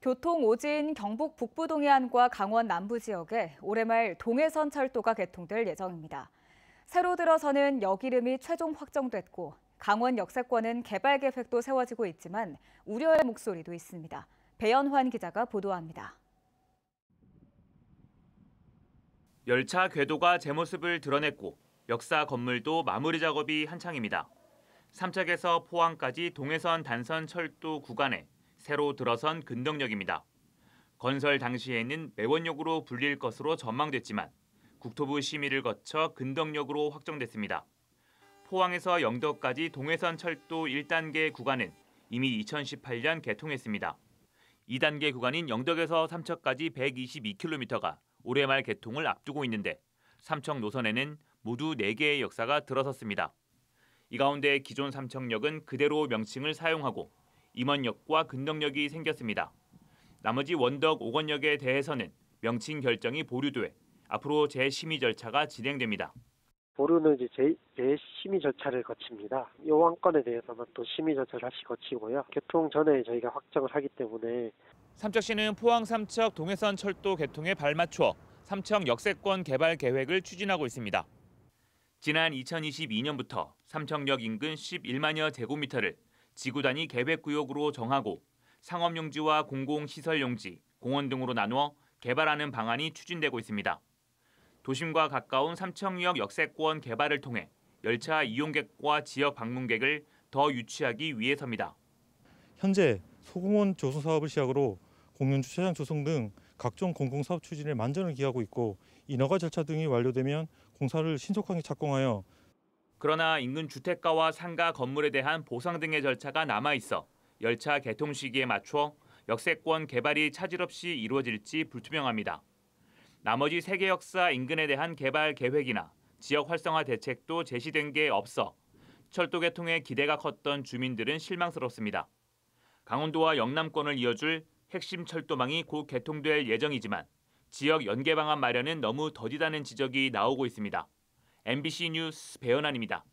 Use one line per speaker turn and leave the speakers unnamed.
교통 오진 경북 북부 동해안과 강원 남부 지역에 올해 말 동해선 철도가 개통될 예정입니다. 새로 들어서는 역 이름이 최종 확정됐고 강원 역세권은 개발 계획도 세워지고 있지만 우려의 목소리도 있습니다. 배연환 기자가 보도합니다.
열차 궤도가 제 모습을 드러냈고 역사 건물도 마무리 작업이 한창입니다. 삼척에서 포항까지 동해선 단선 철도 구간에 새로 들어선 근덕역입니다. 건설 당시에는 매원역으로 불릴 것으로 전망됐지만 국토부 심의를 거쳐 근덕역으로 확정됐습니다. 포항에서 영덕까지 동해선 철도 1단계 구간은 이미 2018년 개통했습니다. 2단계 구간인 영덕에서 삼척까지 122km가 올해 말 개통을 앞두고 있는데 삼척 노선에는 모두 4개의 역사가 들어섰습니다. 이 가운데 기존 삼척역은 그대로 명칭을 사용하고 임원역과 근덕역이 생겼습니다. 나머지 원덕 5권역에 대해서는 명칭 결정이 보류돼 앞으로 재심의 절차가 진행됩니다.
보류는 이제 재, 재심의 절차를 거칩니다. 요한 건에 대해서는 또 심의 절차를 다시 거치고요. 개통 전에 저희가 확정을 하기 때문에
삼척시는 포항 삼척 동해선 철도 개통에 발맞춰 삼척 역세권 개발 계획을 추진하고 있습니다. 지난 2022년부터 삼척역 인근 11만여 제곱미터를 지구단위 계획구역으로 정하고 상업용지와 공공시설용지, 공원 등으로 나누어 개발하는 방안이 추진되고 있습니다. 도심과 가까운 삼청역 역세권 개발을 통해 열차 이용객과 지역 방문객을 더 유치하기 위해서입니다.
현재 소공원 조성 사업을 시작으로 공용 주차장 조성 등 각종 공공 사업 추진에 만전을 기하고 있고 인허가 절차 등이 완료되면 공사를 신속하게 착공하여
그러나 인근 주택가와 상가 건물에 대한 보상 등의 절차가 남아 있어 열차 개통 시기에 맞춰 역세권 개발이 차질 없이 이루어질지 불투명합니다. 나머지 세계 역사 인근에 대한 개발 계획이나 지역 활성화 대책도 제시된 게 없어 철도 개통에 기대가 컸던 주민들은 실망스럽습니다. 강원도와 영남권을 이어줄 핵심 철도망이 곧 개통될 예정이지만 지역 연계 방안 마련은 너무 더디다는 지적이 나오고 있습니다. MBC 뉴스 배현아입니다